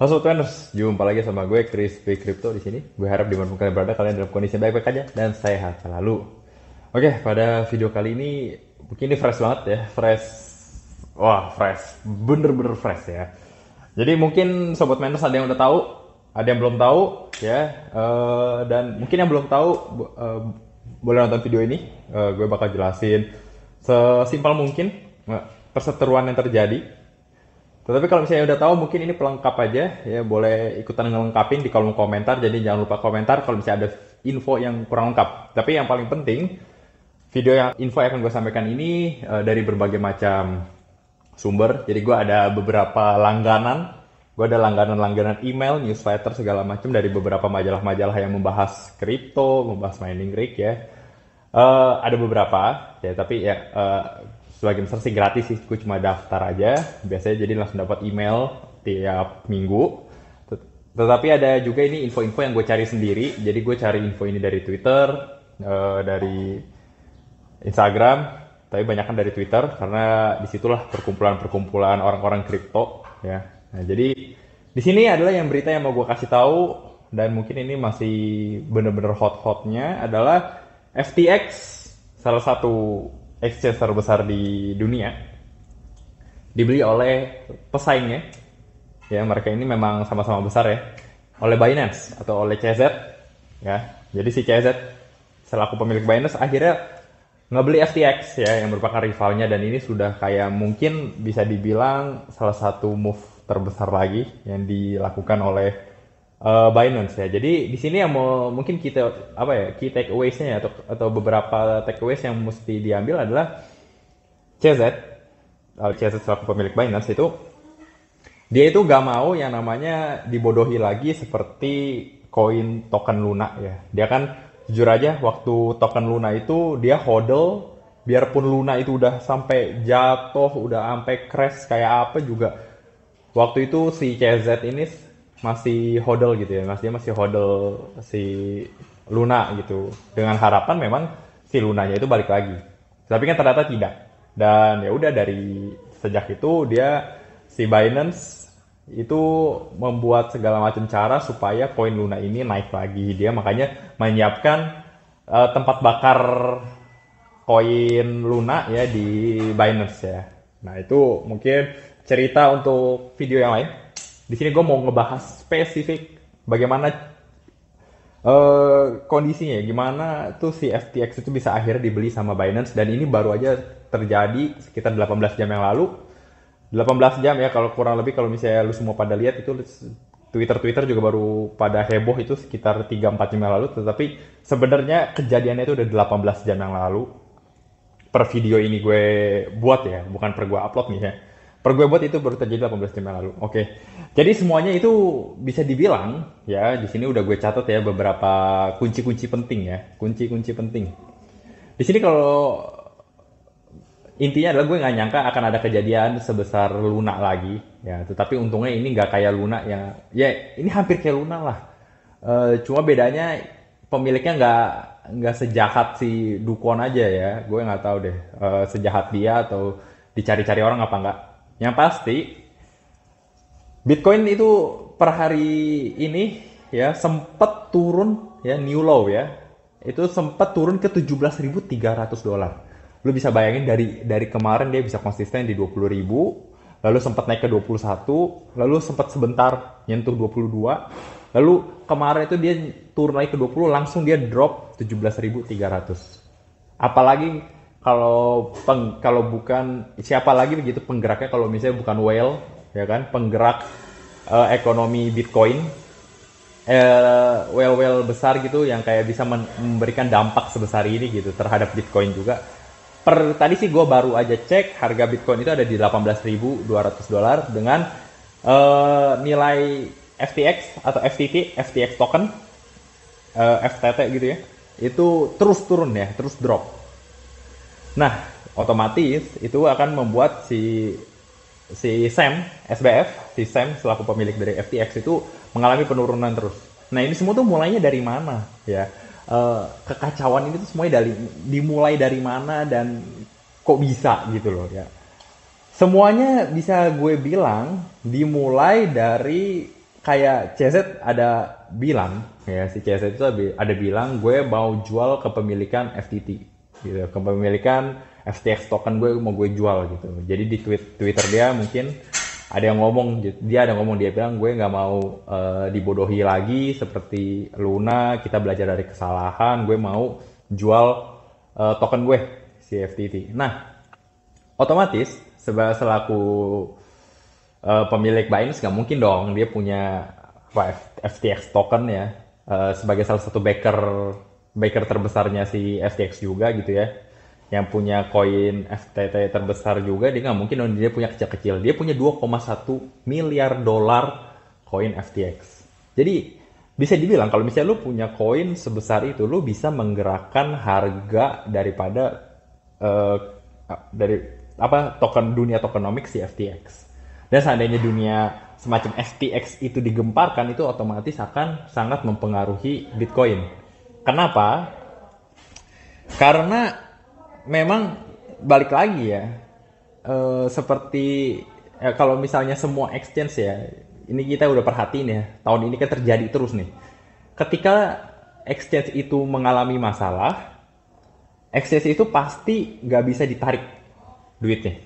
Halo Twiners, jumpa lagi sama gue Chris B. Crypto di sini. Gue harap di mana kalian berada kalian dalam kondisi baik-baik aja dan sehat selalu. Oke, pada video kali ini mungkin ini fresh banget ya, fresh, wah fresh, bener-bener fresh ya. Jadi mungkin sobat Mentors ada yang udah tahu, ada yang belum tahu ya, uh, dan mungkin yang belum tahu uh, boleh nonton video ini. Uh, gue bakal jelasin sesimpel mungkin perseteruan yang terjadi tetapi kalau misalnya udah tahu mungkin ini pelengkap aja ya boleh ikutan ngelengkapin di kolom komentar. Jadi jangan lupa komentar kalau misalnya ada info yang kurang lengkap. Tapi yang paling penting video yang info yang akan gue sampaikan ini uh, dari berbagai macam sumber. Jadi gue ada beberapa langganan, gue ada langganan-langganan email, newsletter segala macam dari beberapa majalah-majalah yang membahas kripto, membahas mining rig ya. Uh, ada beberapa, ya tapi ya uh, Sebagian besar sih gratis sih gue cuma daftar aja biasanya jadi langsung dapat email tiap minggu tetapi ada juga ini info-info yang gue cari sendiri jadi gue cari info ini dari Twitter eh, dari Instagram tapi banyak kan dari Twitter karena disitulah perkumpulan-perkumpulan orang-orang kripto ya nah, jadi di sini adalah yang berita yang mau gue kasih tahu dan mungkin ini masih bener-bener hot-hotnya adalah FTX salah satu exchange terbesar di dunia dibeli oleh pesaingnya ya mereka ini memang sama-sama besar ya oleh Binance atau oleh CZ ya jadi si CZ selaku pemilik Binance akhirnya ngebeli FTX ya yang merupakan rivalnya dan ini sudah kayak mungkin bisa dibilang salah satu move terbesar lagi yang dilakukan oleh uh, Binance ya. Jadi di sini yang mau mungkin kita apa ya key takeaways-nya ya, atau atau beberapa takeaways yang mesti diambil adalah CZ atau CZ selaku pemilik Binance itu dia itu gak mau yang namanya dibodohi lagi seperti koin token Luna ya. Dia kan jujur aja waktu token Luna itu dia hodl biarpun Luna itu udah sampai jatuh, udah sampai crash kayak apa juga. Waktu itu si CZ ini masih hodl gitu ya mas dia masih hodl si Luna gitu dengan harapan memang si Lunanya itu balik lagi tapi kan ternyata tidak dan ya udah dari sejak itu dia si Binance itu membuat segala macam cara supaya koin Luna ini naik lagi dia makanya menyiapkan uh, tempat bakar koin Luna ya di Binance ya nah itu mungkin cerita untuk video yang lain di sini gue mau ngebahas spesifik bagaimana uh, kondisinya, gimana tuh si FTX itu bisa akhirnya dibeli sama Binance dan ini baru aja terjadi sekitar 18 jam yang lalu. 18 jam ya kalau kurang lebih kalau misalnya lu semua pada lihat itu Twitter-Twitter juga baru pada heboh itu sekitar 3-4 jam yang lalu. Tetapi sebenarnya kejadiannya itu udah 18 jam yang lalu. Per video ini gue buat ya, bukan per gue upload nih ya. Per gue buat itu baru terjadi 18 jam yang lalu. Oke. Okay. Jadi semuanya itu bisa dibilang ya di sini udah gue catat ya beberapa kunci-kunci penting ya, kunci-kunci penting. Di sini kalau intinya adalah gue nggak nyangka akan ada kejadian sebesar lunak lagi ya, tetapi untungnya ini nggak kayak lunak yang ya ini hampir kayak lunak lah. E, cuma bedanya pemiliknya nggak nggak sejahat si dukun aja ya. Gue nggak tahu deh e, sejahat dia atau dicari-cari orang apa enggak yang pasti Bitcoin itu per hari ini ya sempat turun ya new low ya. Itu sempat turun ke 17.300 dolar. Lu bisa bayangin dari dari kemarin dia bisa konsisten di 20.000 lalu sempat naik ke 21, lalu sempat sebentar nyentuh 22, lalu kemarin itu dia turun lagi ke 20, langsung dia drop 17.300. Apalagi kalau peng, kalau bukan siapa lagi begitu penggeraknya kalau misalnya bukan whale ya kan penggerak uh, ekonomi Bitcoin uh, eh, whale whale besar gitu yang kayak bisa memberikan dampak sebesar ini gitu terhadap Bitcoin juga per tadi sih gue baru aja cek harga Bitcoin itu ada di 18.200 dolar dengan uh, nilai FTX atau FTT FTX token uh, FTT gitu ya itu terus turun ya terus drop Nah, otomatis itu akan membuat si si Sam SBF, si Sam selaku pemilik dari FTX itu mengalami penurunan terus. Nah, ini semua tuh mulainya dari mana ya? Eh, kekacauan ini tuh semuanya dari dimulai dari mana dan kok bisa gitu loh ya. Semuanya bisa gue bilang dimulai dari kayak CZ ada bilang ya si CZ itu ada bilang gue mau jual kepemilikan FTT gitu kepemilikan FTX token gue mau gue jual gitu jadi di tweet Twitter dia mungkin ada yang ngomong dia ada ngomong dia bilang gue nggak mau uh, dibodohi lagi seperti Luna kita belajar dari kesalahan gue mau jual uh, token gue si FTT nah otomatis sebagai selaku uh, pemilik Binance nggak mungkin dong dia punya FTX token ya uh, sebagai salah satu backer baker terbesarnya si FTX juga gitu ya yang punya koin FTT terbesar juga dia nggak mungkin dia punya kecil-kecil dia punya 2,1 miliar dolar koin FTX jadi bisa dibilang kalau misalnya lu punya koin sebesar itu lu bisa menggerakkan harga daripada uh, dari apa token dunia tokenomics si FTX dan seandainya dunia semacam FTX itu digemparkan itu otomatis akan sangat mempengaruhi Bitcoin Kenapa? Karena memang balik lagi ya, e, seperti ya kalau misalnya semua exchange ya, ini kita udah perhatiin ya, tahun ini kan terjadi terus nih. Ketika exchange itu mengalami masalah, exchange itu pasti nggak bisa ditarik duitnya.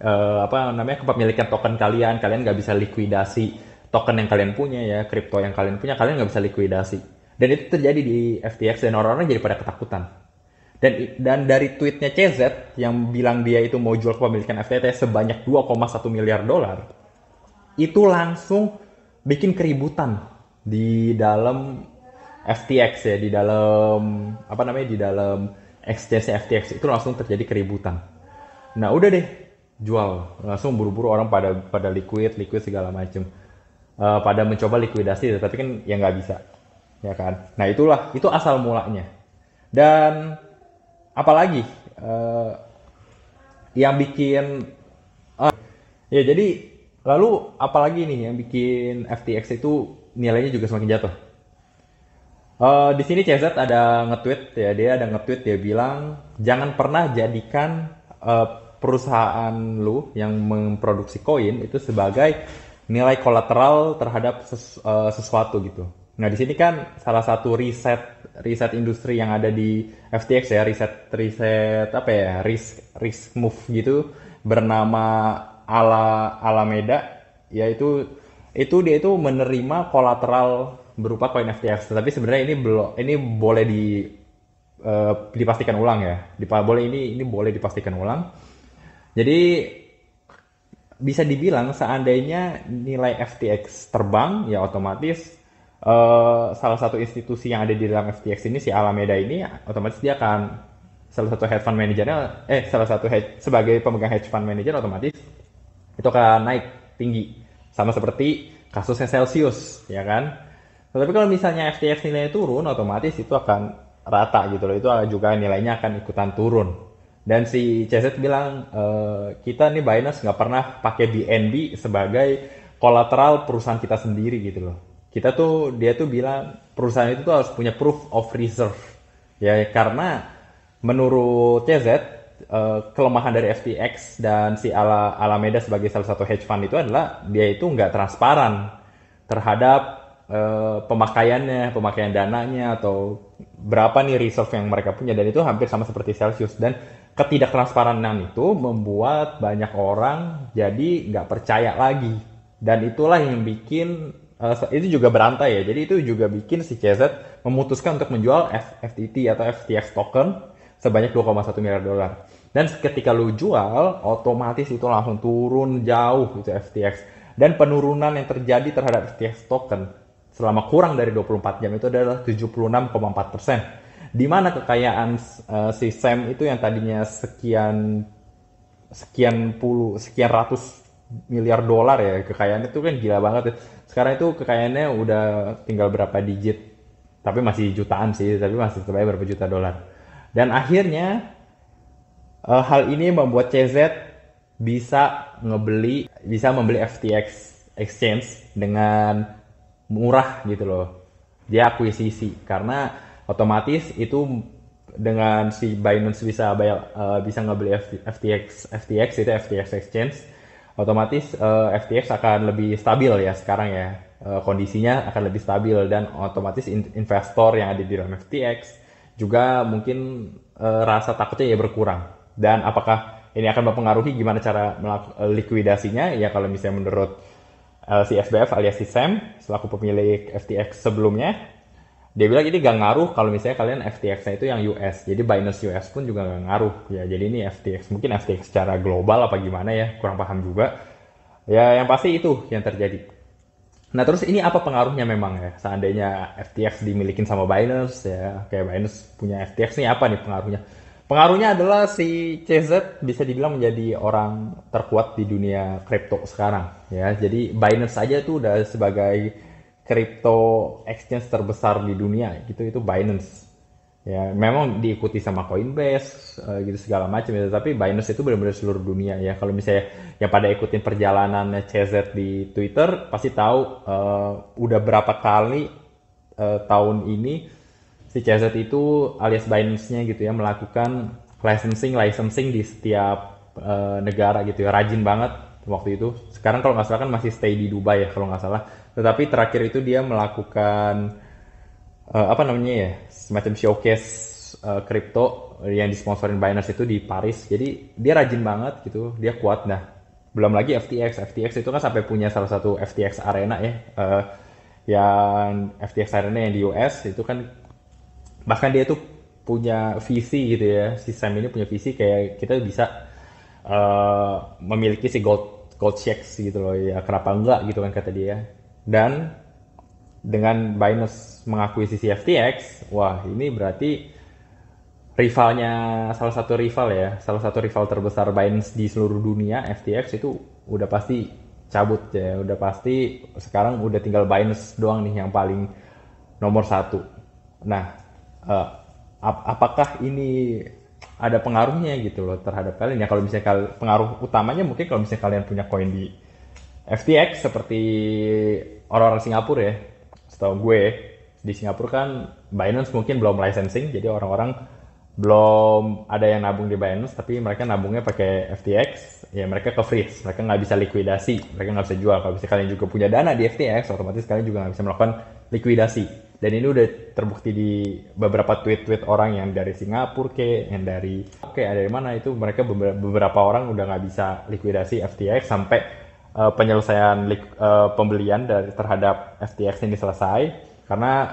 E, apa namanya kepemilikan token kalian, kalian nggak bisa likuidasi token yang kalian punya ya, kripto yang kalian punya, kalian nggak bisa likuidasi dan itu terjadi di FTX dan orang-orang jadi pada ketakutan. Dan, dan dari tweetnya CZ yang bilang dia itu mau jual kepemilikan FTX sebanyak 2,1 miliar dolar, itu langsung bikin keributan di dalam FTX ya, di dalam apa namanya di dalam exchange FTX itu langsung terjadi keributan. Nah udah deh jual langsung buru-buru orang pada pada liquid liquid segala macam uh, eh, pada mencoba likuidasi tapi kan ya nggak bisa ya kan nah itulah itu asal mulanya dan apalagi uh, yang bikin uh, ya jadi lalu apalagi nih yang bikin FTX itu nilainya juga semakin jatuh Uh, di sini CZ ada nge-tweet ya dia ada nge-tweet dia bilang jangan pernah jadikan uh, perusahaan lu yang memproduksi koin itu sebagai nilai kolateral terhadap sesu uh, sesuatu gitu. Nah di sini kan salah satu riset riset industri yang ada di FTX ya riset riset apa ya risk risk move gitu bernama Ala Alameda yaitu itu dia itu menerima kolateral berupa koin FTX tapi sebenarnya ini belum ini boleh di uh, dipastikan ulang ya Di boleh ini ini boleh dipastikan ulang jadi bisa dibilang seandainya nilai FTX terbang ya otomatis Eh, salah satu institusi yang ada di dalam FTX ini si Alameda ini otomatis dia akan salah satu hedge fund manajernya eh salah satu hedge, sebagai pemegang hedge fund manager otomatis itu akan naik tinggi sama seperti kasusnya Celsius ya kan tapi kalau misalnya FTX nilainya turun otomatis itu akan rata gitu loh itu juga nilainya akan ikutan turun dan si CZ bilang e, kita nih Binance nggak pernah pakai BNB sebagai kolateral perusahaan kita sendiri gitu loh kita tuh dia tuh bilang perusahaan itu tuh harus punya proof of reserve ya karena menurut CZ uh, eh, kelemahan dari FTX dan si Ala Alameda sebagai salah satu hedge fund itu adalah dia itu nggak transparan terhadap uh, pemakaiannya, pemakaian dananya atau berapa nih reserve yang mereka punya dan itu hampir sama seperti Celsius dan ketidaktransparanan itu membuat banyak orang jadi nggak percaya lagi dan itulah yang bikin Eh, itu juga berantai ya. Jadi itu juga bikin si CZ memutuskan untuk menjual FTT atau FTX token sebanyak 2,1 miliar dolar. Dan ketika lu jual, otomatis itu langsung turun jauh itu FTX. Dan penurunan yang terjadi terhadap FTX token selama kurang dari 24 jam itu adalah 76,4 persen. Di mana kekayaan uh, si Sam itu yang tadinya sekian sekian puluh sekian ratus miliar dolar ya kekayaannya itu kan gila banget ya. sekarang itu kekayaannya udah tinggal berapa digit tapi masih jutaan sih tapi masih sebanyak berapa juta dolar dan akhirnya uh, hal ini membuat CZ bisa ngebeli bisa membeli FTX exchange dengan murah gitu loh dia akuisisi karena otomatis itu dengan si Binance bisa bayar, uh, bisa ngebeli FTX FTX itu FTX exchange otomatis uh, eh, FTX akan lebih stabil ya sekarang ya uh, kondisinya akan lebih stabil dan otomatis investor yang ada di dalam FTX juga mungkin uh, rasa takutnya ya berkurang dan apakah ini akan mempengaruhi gimana cara likuidasinya ya kalau misalnya menurut SBF alias si Sam selaku pemilik FTX sebelumnya dia bilang ini gak ngaruh kalau misalnya kalian FTX-nya itu yang US. Jadi Binance US pun juga gak ngaruh. Ya, jadi ini FTX mungkin FTX secara global apa gimana ya, kurang paham juga. Ya, yang pasti itu yang terjadi. Nah, terus ini apa pengaruhnya memang ya? Seandainya FTX dimilikin sama Binance ya, kayak Binance punya FTX nih apa nih pengaruhnya? Pengaruhnya adalah si CZ bisa dibilang menjadi orang terkuat di dunia kripto sekarang ya. Jadi Binance saja tuh udah sebagai crypto exchange terbesar di dunia gitu itu Binance ya memang diikuti sama Coinbase uh, gitu segala macam ya tapi Binance itu benar-benar seluruh dunia ya kalau misalnya yang pada ikutin perjalanannya CZ di Twitter pasti tahu uh, udah berapa kali uh, tahun ini si CZ itu alias Binance-nya gitu ya melakukan licensing licensing di setiap uh, negara gitu ya rajin banget waktu itu sekarang kalau nggak salah kan masih stay di Dubai ya kalau nggak salah tetapi terakhir itu dia melakukan uh, apa namanya ya semacam showcase uh, yang disponsorin Binance itu di Paris jadi dia rajin banget gitu dia kuat dah belum lagi FTX FTX itu kan sampai punya salah satu FTX Arena ya uh, yang FTX Arena yang di US itu kan bahkan dia tuh punya visi gitu ya si Sam ini punya visi kayak kita bisa uh, memiliki si gold gold checks gitu loh ya kenapa enggak gitu kan kata dia dan dengan Binance mengakuisisi FTX, wah ini berarti rivalnya salah satu rival ya, salah satu rival terbesar Binance di seluruh dunia FTX itu udah pasti cabut ya, udah pasti sekarang udah tinggal Binance doang nih yang paling nomor satu. Nah, uh, ap apakah ini ada pengaruhnya gitu loh terhadap kalian ya kalau misalnya kal pengaruh utamanya mungkin kalau misalnya kalian punya koin di FTX seperti orang-orang Singapura ya setahu gue di Singapura kan Binance mungkin belum licensing jadi orang-orang belum ada yang nabung di Binance tapi mereka nabungnya pakai FTX ya mereka ke freeze mereka nggak bisa likuidasi mereka nggak bisa jual kalau bisa kalian juga punya dana di FTX otomatis kalian juga nggak bisa melakukan likuidasi dan ini udah terbukti di beberapa tweet-tweet orang yang dari Singapura ke yang dari oke ada dari mana itu mereka beberapa orang udah nggak bisa likuidasi FTX sampai uh, penyelesaian uh, pembelian dari terhadap FTX ini selesai karena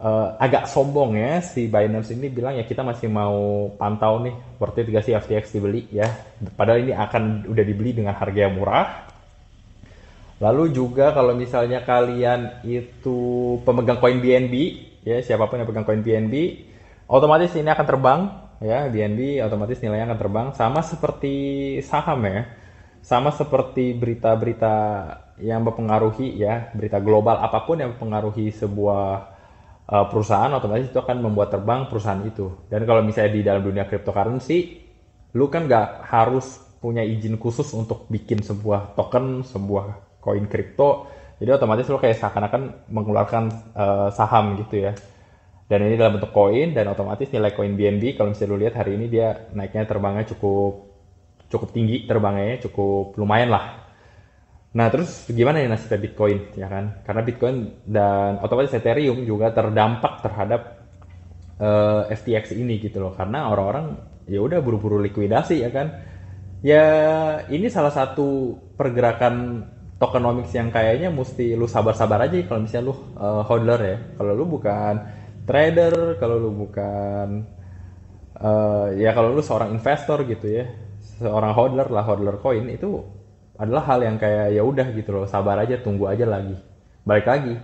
uh, agak sombong ya si Binance ini bilang ya kita masih mau pantau nih worth it gak sih FTX dibeli ya padahal ini akan udah dibeli dengan harga yang murah lalu juga kalau misalnya kalian itu pemegang koin BNB ya siapapun yang pegang koin BNB otomatis ini akan terbang ya BNB otomatis nilainya akan terbang sama seperti saham ya sama seperti berita-berita yang mempengaruhi ya berita global apapun yang mempengaruhi sebuah uh, perusahaan otomatis itu akan membuat terbang perusahaan itu dan kalau misalnya di dalam dunia cryptocurrency lu kan nggak harus punya izin khusus untuk bikin sebuah token sebuah koin kripto jadi otomatis lu kayak seakan-akan mengeluarkan uh, saham gitu ya dan ini dalam bentuk koin dan otomatis nilai koin BNB kalau misalnya lu lihat hari ini dia naiknya terbangnya cukup cukup tinggi terbangnya ya, cukup lumayan lah nah terus gimana ya nasibnya Bitcoin ya kan karena Bitcoin dan otomatis Ethereum juga terdampak terhadap uh, eh, FTX ini gitu loh karena orang-orang ya udah buru-buru likuidasi ya kan ya ini salah satu pergerakan tokenomics yang kayaknya mesti lu sabar-sabar aja kalau misalnya lu uh, eh, holder ya kalau lu bukan trader kalau lu bukan uh, ya kalau lu seorang investor gitu ya seorang hodler lah hodler koin itu adalah hal yang kayak ya udah gitu loh sabar aja tunggu aja lagi balik lagi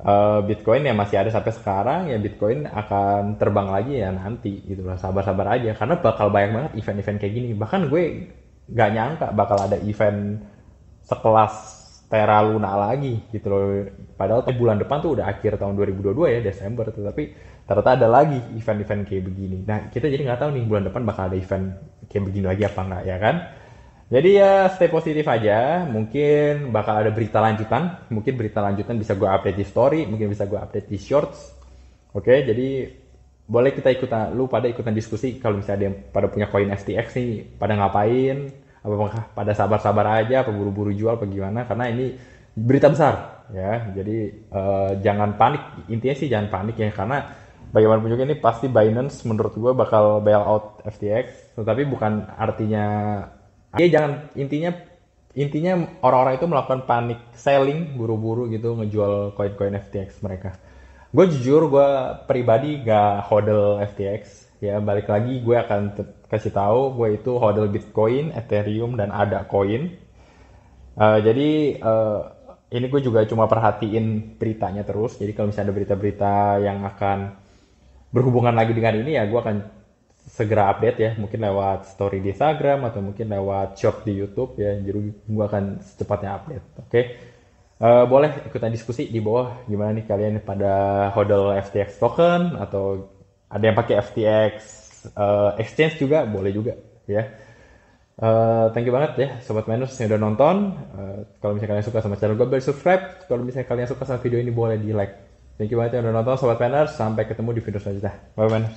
eh, Bitcoin yang masih ada sampai sekarang ya Bitcoin akan terbang lagi ya nanti gitu loh sabar-sabar aja karena bakal banyak banget event-event kayak gini bahkan gue gak nyangka bakal ada event sekelas Terra Luna lagi gitu loh padahal bulan depan tuh udah akhir tahun 2022 ya Desember tetapi ternyata ada lagi event-event kayak begini nah kita jadi nggak tahu nih bulan depan bakal ada event kayak begini lagi apa enggak ya kan jadi ya stay positif aja. Mungkin bakal ada berita lanjutan. Mungkin berita lanjutan bisa gue update di story, mungkin bisa gue update di shorts. Oke, jadi boleh kita ikutan, lu pada ikutan diskusi kalau misalnya ada yang pada punya koin STX nih, pada ngapain? Apakah pada sabar-sabar aja, apa buru-buru jual, apa gimana? Karena ini berita besar, ya. Jadi uh, jangan panik. Intinya sih jangan panik ya, karena bagaimanapun juga ini pasti Binance menurut gue bakal bail out FTX, tetapi bukan artinya dia jangan intinya intinya orang-orang itu melakukan panik selling buru-buru gitu ngejual koin-koin FTX mereka. Gue jujur gue pribadi gak hodl FTX ya balik lagi gue akan kasih tahu gue itu hodl Bitcoin, Ethereum dan ada koin. Uh, jadi uh, ini gue juga cuma perhatiin beritanya terus. Jadi kalau misalnya ada berita-berita yang akan berhubungan lagi dengan ini ya gue akan segera update ya mungkin lewat story di Instagram atau mungkin lewat short di YouTube ya jadi gue akan secepatnya update oke okay? uh, eh, boleh ikutan diskusi di bawah gimana nih kalian pada hodl FTX token atau ada yang pakai FTX uh, eh, exchange juga boleh juga ya uh, thank you banget ya sobat miners yang udah nonton uh, kalau misalnya kalian suka sama channel gue boleh subscribe kalau misalnya kalian suka sama video ini boleh di like Thank you banget yang udah nonton Sobat Pener. Sampai ketemu di video selanjutnya. Bye bye